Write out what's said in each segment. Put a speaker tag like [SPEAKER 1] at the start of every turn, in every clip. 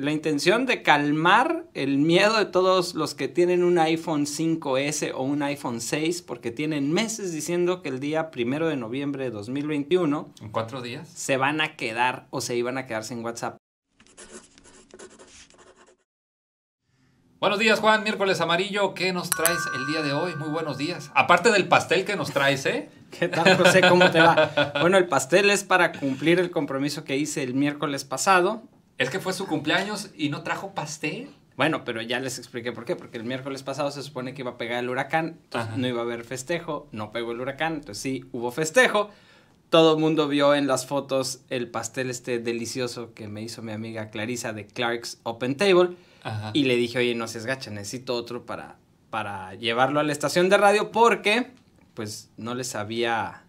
[SPEAKER 1] la intención de calmar el miedo de todos los que tienen un iPhone 5S o un iPhone 6, porque tienen meses diciendo que el día primero de noviembre de 2021. ¿En cuatro días? Se van a quedar o se iban a quedar sin WhatsApp. Buenos días, Juan. Miércoles amarillo. ¿Qué nos traes el día de hoy? Muy buenos días. Aparte del pastel que nos traes, ¿eh? ¿Qué tal, ¿Cómo te va? Bueno, el pastel es para cumplir el compromiso que hice el miércoles pasado es que fue su cumpleaños y no trajo pastel. Bueno, pero ya les expliqué por qué, porque el miércoles pasado se supone que iba a pegar el huracán, entonces no iba a haber festejo, no pegó el huracán, entonces sí hubo festejo. Todo el mundo vio en las fotos el pastel este delicioso que me hizo mi amiga Clarisa de Clark's Open Table. Y le dije, oye, no se gacha, necesito otro para, para llevarlo a la estación de radio porque pues no les había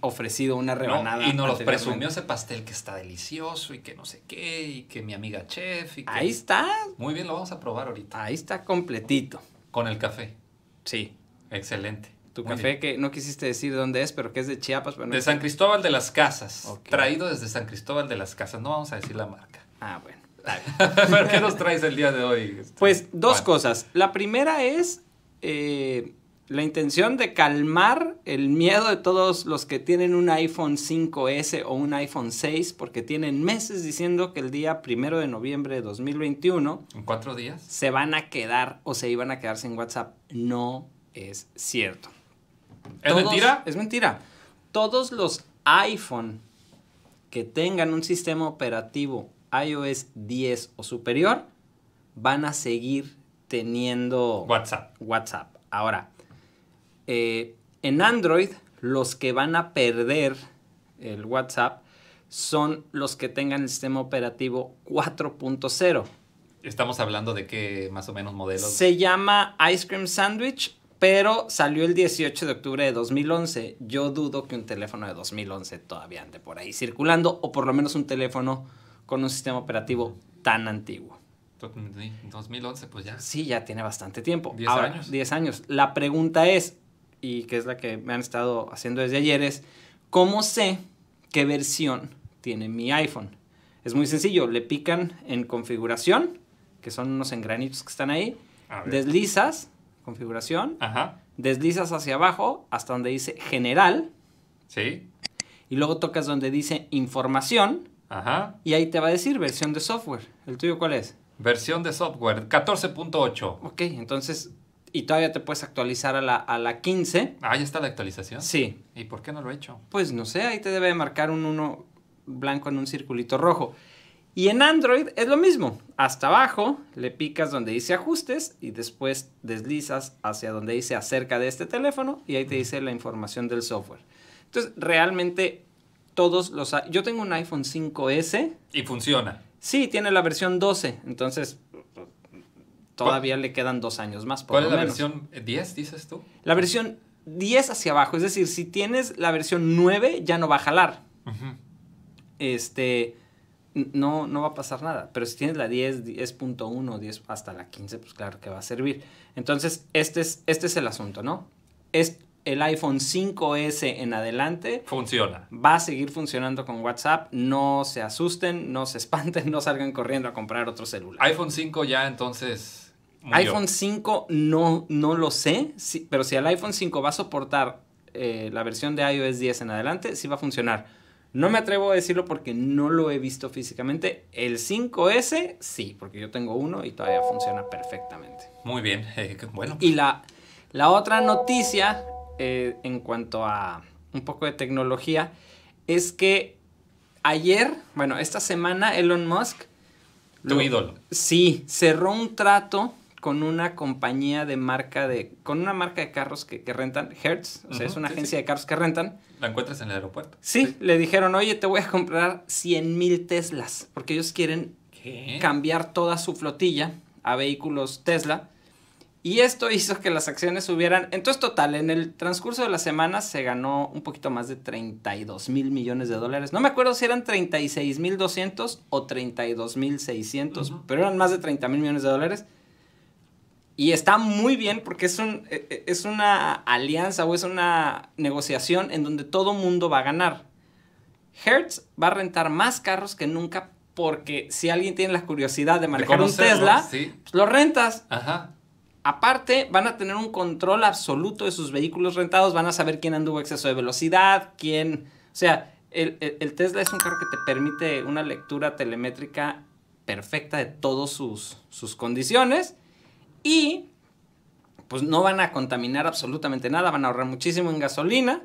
[SPEAKER 1] ofrecido una rebanada. y nos los presumió ese pastel que está delicioso y que no sé qué, y que mi amiga chef. Ahí está. Muy bien, lo vamos a probar ahorita. Ahí está completito. Con el café. Sí. Excelente. Tu café que no quisiste decir dónde es, pero que es de Chiapas. de San Cristóbal de las Casas. Traído desde San Cristóbal de las Casas. No vamos a decir la marca. Ah, bueno. ¿Pero qué nos traes el día de hoy? Este? Pues dos cosas. La primera es eh, la intención de calmar el miedo de todos los que tienen un iPhone 5S o un iPhone 6, porque tienen meses diciendo que el día primero de noviembre de 2021. ¿En cuatro días? Se van a quedar o se iban a quedar sin WhatsApp. No es cierto. ¿Es mentira? Es mentira. Todos los iPhone que tengan un sistema operativo iOS 10 o superior van a seguir teniendo WhatsApp. WhatsApp. Ahora, eh, en Android, los que van a perder el WhatsApp son los que tengan el sistema operativo 4.0. Estamos hablando de qué más o menos modelos. Se llama Ice Cream Sandwich, pero salió el 18 de octubre de 2011. Yo dudo que un teléfono de 2011 todavía ande por ahí circulando, o por lo menos un teléfono con un sistema operativo tan antiguo. 2011, pues ya. Sí, ya tiene bastante tiempo. 10 años. 10 años. La pregunta es, y que es la que me han estado haciendo desde ayer es, ¿cómo sé qué versión tiene mi iPhone? Es muy sencillo, le pican en configuración, que son unos engranitos que están ahí, deslizas, configuración, Ajá. deslizas hacia abajo hasta donde dice general. Sí. Y luego tocas donde dice información. Ajá. Y ahí te va a decir versión de software. ¿El tuyo cuál es? Versión de software, 14.8. Ok, entonces y todavía te puedes actualizar a la, a la 15. Ah, ya está la actualización. Sí. ¿Y por qué no lo he hecho? Pues no sé, ahí te debe marcar un 1 blanco en un circulito rojo. Y en Android es lo mismo. Hasta abajo le picas donde dice ajustes y después deslizas hacia donde dice acerca de este teléfono y ahí te dice la información del software. Entonces, realmente todos los... Yo tengo un iPhone 5S. Y funciona. Sí, tiene la versión 12. Entonces, todavía le quedan dos años más. Por ¿Cuál es la versión 10, dices tú? La versión 10 hacia abajo, es decir, si tienes la versión 9 ya no va a jalar. Este, no, no va a pasar nada, pero si tienes la 10, 10.1, 10 hasta la 15, pues claro que va a servir. Entonces, este es, este es el asunto, ¿no? Es, el iPhone 5S en adelante. Funciona. Va a seguir funcionando con WhatsApp. No se asusten, no se espanten, no salgan corriendo a comprar otro celular. iPhone 5 ya entonces. iPhone 5 no, no lo sé, pero si el iPhone 5 va a soportar eh, la versión de iOS 10 en adelante, sí va a funcionar. No me atrevo a decirlo porque no lo he visto físicamente. El 5S sí, porque yo tengo uno y todavía funciona perfectamente. Muy bien, eh, bueno. Y la, la otra noticia eh, en cuanto a un poco de tecnología es que ayer, bueno, esta semana Elon Musk... Tu ídolo. Sí, cerró un trato con una compañía de marca de... con una marca de carros que, rentan, Hertz, o sea, es una agencia de carros que rentan. La encuentras en el aeropuerto. Sí, le dijeron, oye, te voy a comprar 100 mil Teslas, porque ellos quieren cambiar toda su flotilla a vehículos Tesla. Y esto hizo que las acciones subieran. Entonces, total, en el transcurso de la semana se ganó un poquito más de 32 mil millones de dólares. No me acuerdo si eran 36 mil 200 o 32 mil 600, pero eran más de 30 mil millones de dólares. Y está muy bien porque es, e, e, es una alianza o es una negociación en donde todo mundo va a ganar. Hertz va a rentar más carros que nunca porque si alguien tiene la curiosidad de manejar un Tesla, pues lo rentas. Ajá. Aparte, van a tener un control absoluto de sus vehículos rentados, van a saber quién anduvo exceso de velocidad, quién... O sea, el, Tesla es un carro que te permite una lectura telemétrica perfecta de todas sus, sus condiciones y pues no van a contaminar absolutamente nada, van a ahorrar muchísimo en gasolina.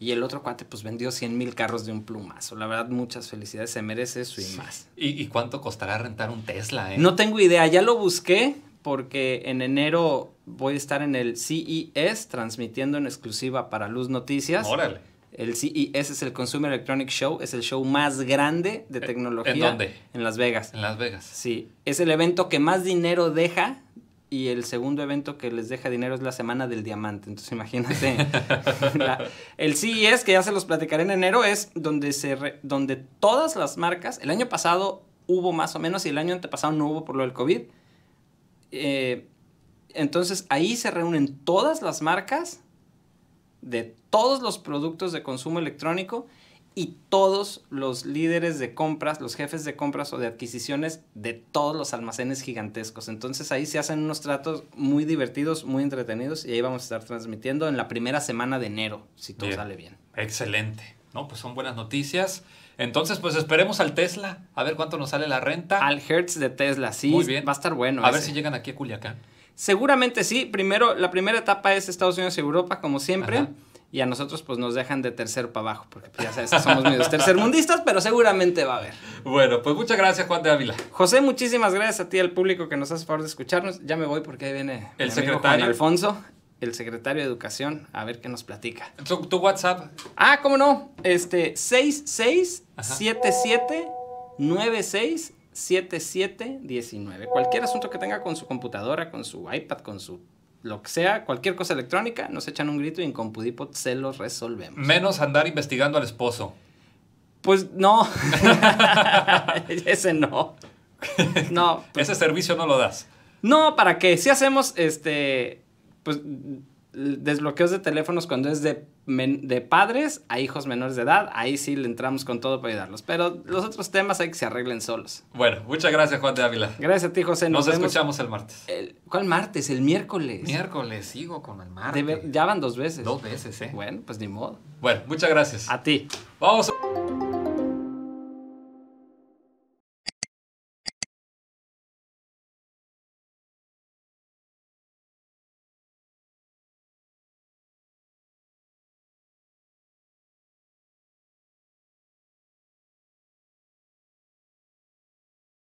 [SPEAKER 1] Y el otro cuate pues vendió 100 mil carros de un plumazo. La verdad, muchas felicidades, se merece eso y más. ¿Y, cuánto costará rentar un Tesla? Eh? No tengo idea, ya lo busqué porque en enero voy a estar en el CES transmitiendo en exclusiva para Luz Noticias. Órale. El CES es el Consumer Electronic Show, es el show más grande de tecnología. ¿En dónde? En Las Vegas. En Las Vegas. Sí, es el evento que más dinero deja y el segundo evento que les deja dinero es la Semana del Diamante. Entonces imagínate. el CES, que ya se los platicaré en enero, es donde, se donde todas las marcas, el año pasado hubo más o menos y el año antepasado no hubo por lo del COVID, eh, entonces ahí se reúnen todas las marcas de todos los productos de consumo electrónico y todos los líderes de compras, los jefes de compras o de adquisiciones de todos los almacenes gigantescos. Entonces ahí se hacen unos tratos muy divertidos, muy entretenidos y ahí vamos a estar transmitiendo en la primera semana de enero, si todo sale bien. Excelente. No, pues son buenas noticias. Entonces, pues esperemos al Tesla, a ver cuánto nos sale la renta. Al Hertz de Tesla, sí. Muy bien. Va a estar bueno. A ver si llegan aquí a Culiacán. Seguramente sí. Primero, la primera etapa es Estados Unidos y Europa, como siempre. Y a nosotros pues nos dejan de tercero para abajo, porque pues, ya sabes somos medios tercermundistas, pero seguramente va a haber. Bueno, pues muchas gracias Juan de Ávila. José, muchísimas gracias a ti, al público que nos hace favor de escucharnos. Ya me voy porque ahí viene el secretario Juan Alfonso, el secretario de Educación, a ver qué nos platica. ¿Tu, WhatsApp? Ah, cómo no, este 66 77967719. Cualquier asunto que tenga con su computadora, con su iPad, con su lo que sea, cualquier cosa electrónica, nos echan un grito y en Compudipot se lo resolvemos. Menos andar investigando al esposo. Pues no. Ese no. No. Ese servicio no lo das. No, ¿para qué? Si hacemos este. Pues desbloqueos de teléfonos cuando es de, padres a hijos menores de edad, ahí sí le entramos con todo para ayudarlos. Pero los otros temas hay que se arreglen solos. Bueno, muchas gracias Juan de Ávila. Gracias a ti José. Nos, escuchamos el martes. ¿Cuál martes? El miércoles. Miércoles, sigo con el martes. ya van dos veces. Dos veces, ¿eh? Bueno, pues ni modo. Bueno, muchas gracias. A ti. Vamos. A